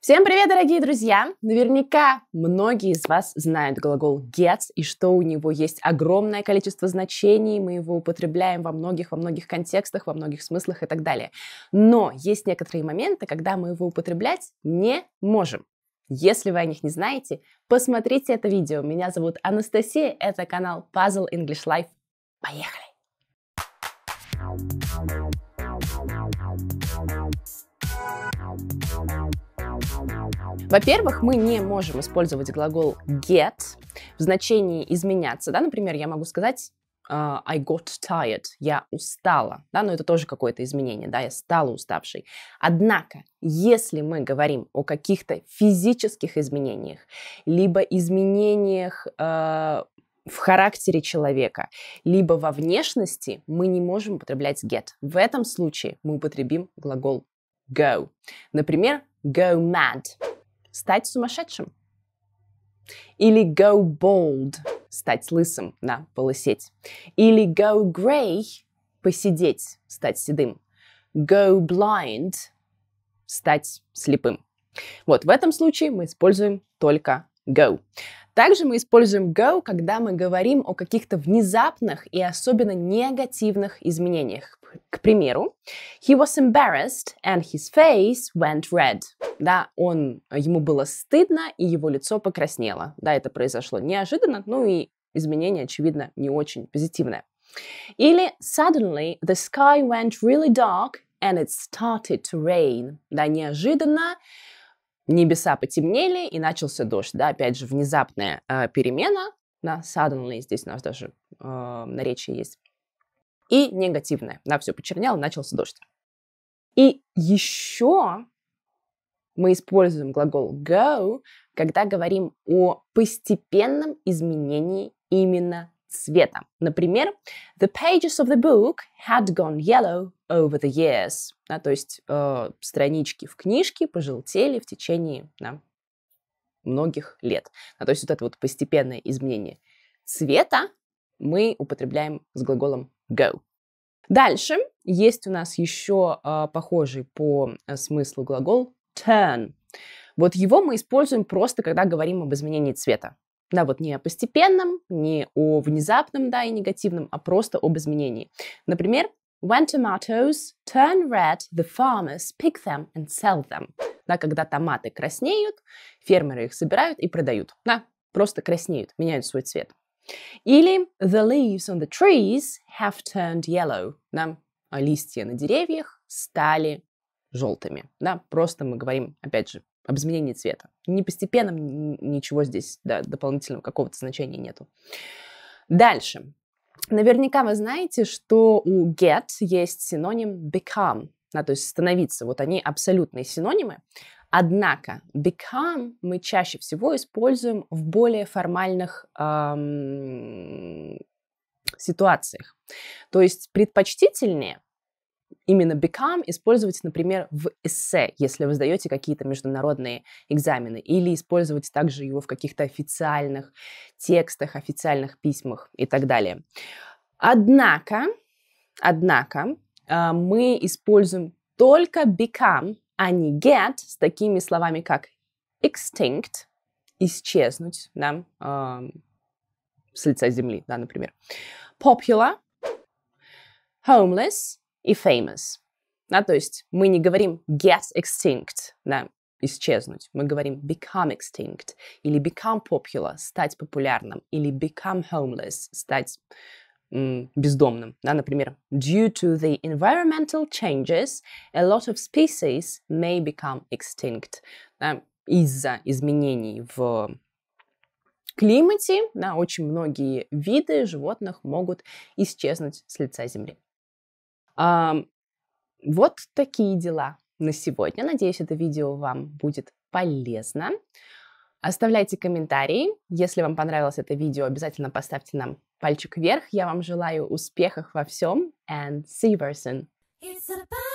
Всем привет, дорогие друзья! Наверняка многие из вас знают глагол get и что у него есть огромное количество значений, мы его употребляем во многих, во многих контекстах, во многих смыслах и так далее. Но есть некоторые моменты, когда мы его употреблять не можем. Если вы о них не знаете, посмотрите это видео. Меня зовут Анастасия, это канал Puzzle English Life. Поехали! Thank во-первых, мы не можем использовать глагол get в значении изменяться. Да? Например, я могу сказать э, I got tired, я устала, да, но это тоже какое-то изменение, да, я стала уставшей. Однако, если мы говорим о каких-то физических изменениях, либо изменениях uh, в характере человека, либо во внешности, мы не можем употреблять get. В этом случае мы употребим глагол go. Например, go mad стать сумасшедшим. Или go bald – стать лысым, да, полысеть. Или go grey – посидеть, стать седым. Go blind – стать слепым. Вот в этом случае мы используем только go. Также мы используем go, когда мы говорим о каких-то внезапных и особенно негативных изменениях. К примеру, he was embarrassed and his face went red. Да, он, ему было стыдно, и его лицо покраснело. Да, это произошло неожиданно, ну и изменение, очевидно, не очень позитивное. Или suddenly the sky went really dark and it started to rain. Да, неожиданно небеса потемнели и начался дождь. Да, опять же, внезапная э, перемена. Да, suddenly здесь у нас даже э, наречие есть и негативное. Да, все почернело, начался дождь. И еще мы используем глагол go, когда говорим о постепенном изменении именно цвета. Например, the pages of the book had gone yellow over the years. Да, то есть э, странички в книжке пожелтели в течение да, многих лет. Да, то есть вот это вот постепенное изменение цвета мы употребляем с глаголом go. Дальше есть у нас еще э, а, похожий по э, смыслу глагол turn. Вот его мы используем просто, когда говорим об изменении цвета. Да, вот не о постепенном, не о внезапном, да, и негативном, а просто об изменении. Например, When tomatoes turn red, the farmers pick them and sell them. Да, когда томаты краснеют, фермеры их собирают и продают. Да, просто краснеют, меняют свой цвет. Или The leaves on the trees have turned yellow. Да? А листья на деревьях стали желтыми. Да? Просто мы говорим, опять же, об изменении цвета. Не постепенном ничего здесь да, дополнительного какого-то значения нету. Дальше. Наверняка вы знаете, что у get есть синоним become, да, то есть становиться. Вот они абсолютные синонимы. Однако become мы чаще всего используем в более формальных эм, ситуациях. То есть предпочтительнее именно become использовать, например, в эссе, если вы сдаете какие-то международные экзамены, или использовать также его в каких-то официальных текстах, официальных письмах и так далее. Однако, однако а, мы используем только become а не get с такими словами, как extinct, исчезнуть, да, э, с лица земли, да, например, popular, homeless и famous. Да, то есть мы не говорим get extinct, да, исчезнуть. Мы говорим become extinct или become popular, стать популярным, или become homeless, стать бездомным. Да, например, due to the environmental changes, a lot of species may become extinct. Да, из-за изменений в климате, да, очень многие виды животных могут исчезнуть с лица Земли. А, вот такие дела на сегодня. Надеюсь, это видео вам будет полезно. Оставляйте комментарии. Если вам понравилось это видео, обязательно поставьте нам Пальчик вверх. Я вам желаю успехов во всем. And see you very soon. It's about